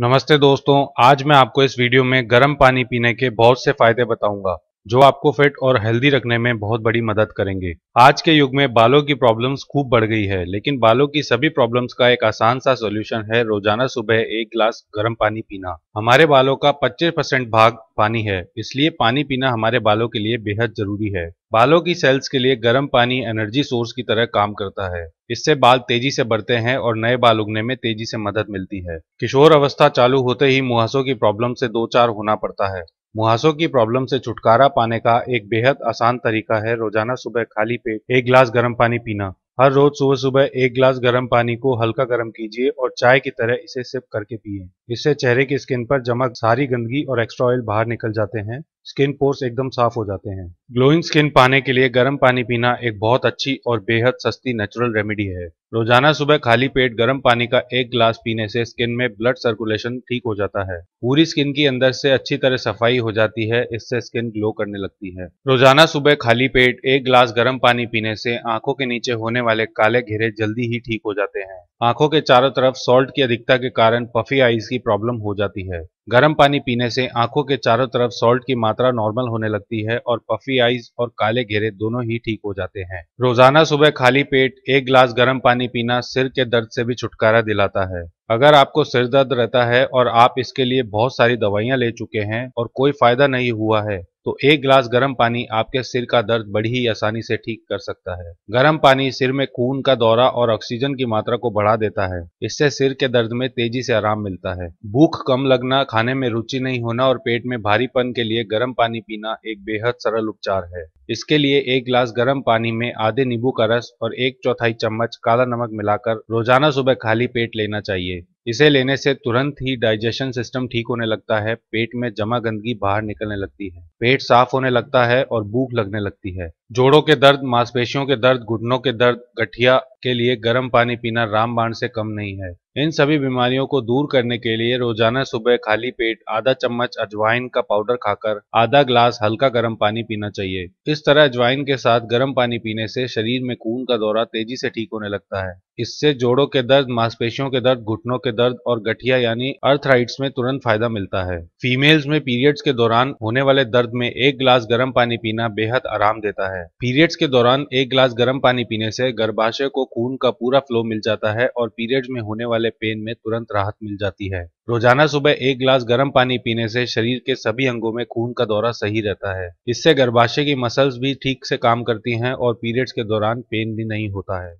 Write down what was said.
नमस्ते दोस्तों आज मैं आपको इस वीडियो में गर्म पानी पीने के बहुत से फायदे बताऊंगा जो आपको फिट और हेल्दी रखने में बहुत बड़ी मदद करेंगे आज के युग में बालों की प्रॉब्लम्स खूब बढ़ गई है लेकिन बालों की सभी प्रॉब्लम्स का एक आसान सा सॉल्यूशन है रोजाना सुबह एक गिलास गर्म पानी पीना हमारे बालों का 25 परसेंट भाग पानी है इसलिए पानी पीना हमारे बालों के लिए बेहद जरूरी है बालों की सेल्स के लिए गर्म पानी एनर्जी सोर्स की तरह काम करता है इससे बाल तेजी से बढ़ते हैं और नए बाल उगने में तेजी से मदद मिलती है किशोर अवस्था चालू होते ही मुहासों की प्रॉब्लम से दो चार होना पड़ता है मुहासों की प्रॉब्लम से छुटकारा पाने का एक बेहद आसान तरीका है रोजाना सुबह खाली पेट एक गिलास गर्म पानी पीना हर रोज सुबह सुबह एक गिलास गर्म पानी को हल्का गर्म कीजिए और चाय की तरह इसे सिप करके पिए इससे चेहरे की स्किन पर जमक सारी गंदगी और एक्स्ट्रा ऑयल बाहर निकल जाते हैं स्किन पोर्स एकदम साफ हो जाते हैं ग्लोइंग स्किन पाने के लिए गर्म पानी पीना एक बहुत अच्छी और बेहद सस्ती नेचुरल रेमेडी है रोजाना सुबह खाली पेट गर्म पानी का एक ग्लास पीने से स्किन में ब्लड सर्कुलेशन ठीक हो जाता है पूरी स्किन की अंदर से अच्छी तरह सफाई हो जाती है इससे स्किन ग्लो करने लगती है रोजाना सुबह खाली पेट एक ग्लास गर्म पानी पीने से आंखों के नीचे होने वाले काले घेरे जल्दी ही ठीक हो जाते हैं आंखों के चारों तरफ सॉल्ट की अधिकता के कारण पफी आईज की प्रॉब्लम हो जाती है गर्म पानी पीने से आंखों के चारों तरफ सॉल्ट की मात्रा नॉर्मल होने लगती है और पफी आइज और काले घेरे दोनों ही ठीक हो जाते हैं रोजाना सुबह खाली पेट एक ग्लास गर्म पानी पीना सिर के दर्द से भी छुटकारा दिलाता है अगर आपको सिर दर्द रहता है और आप इसके लिए बहुत सारी दवाइयाँ ले चुके हैं और कोई फायदा नहीं हुआ है तो एक गिलास गर्म पानी आपके सिर का दर्द बड़ी ही आसानी से ठीक कर सकता है गर्म पानी सिर में खून का दौरा और ऑक्सीजन की मात्रा को बढ़ा देता है इससे सिर के दर्द में तेजी से आराम मिलता है भूख कम लगना खाने में रुचि नहीं होना और पेट में भारीपन के लिए गर्म पानी पीना एक बेहद सरल उपचार है इसके लिए एक गिलास गर्म पानी में आधे नींबू का रस और एक चौथाई चम्मच काला नमक मिलाकर रोजाना सुबह खाली पेट लेना चाहिए इसे लेने से तुरंत ही डाइजेशन सिस्टम ठीक होने लगता है पेट में जमा गंदगी बाहर निकलने लगती है पेट साफ होने लगता है और भूख लगने लगती है जोड़ों के दर्द मांसपेशियों के दर्द घुटनों के दर्द गठिया के लिए गर्म पानी पीना रामबाण से कम नहीं है इन सभी बीमारियों को दूर करने के लिए रोजाना सुबह खाली पेट आधा चम्मच अजवाइन का पाउडर खाकर आधा ग्लास हल्का गर्म पानी पीना चाहिए इस तरह अजवाइन के साथ गर्म पानी पीने से शरीर में खून का दौरा तेजी से ठीक होने लगता है इससे जोड़ों के दर्द मांसपेशियों के दर्द घुटनों के दर्द और गठिया यानी अर्थराइट्स में तुरंत फायदा मिलता है फीमेल्स में पीरियड्स के दौरान होने वाले दर्द में एक गिलास गर्म पानी पीना बेहद आराम देता है पीरियड्स के दौरान एक गिलास गर्म पानी पीने से गर्भाशय को खून का पूरा फ्लो मिल जाता है और पीरियड्स में होने वाले पेन में तुरंत राहत मिल जाती है रोजाना सुबह एक गिलास गर्म पानी पीने से शरीर के सभी अंगों में खून का दौरा सही रहता है इससे गर्भाशय की मसल्स भी ठीक से काम करती हैं और पीरियड्स के दौरान पेन भी नहीं होता है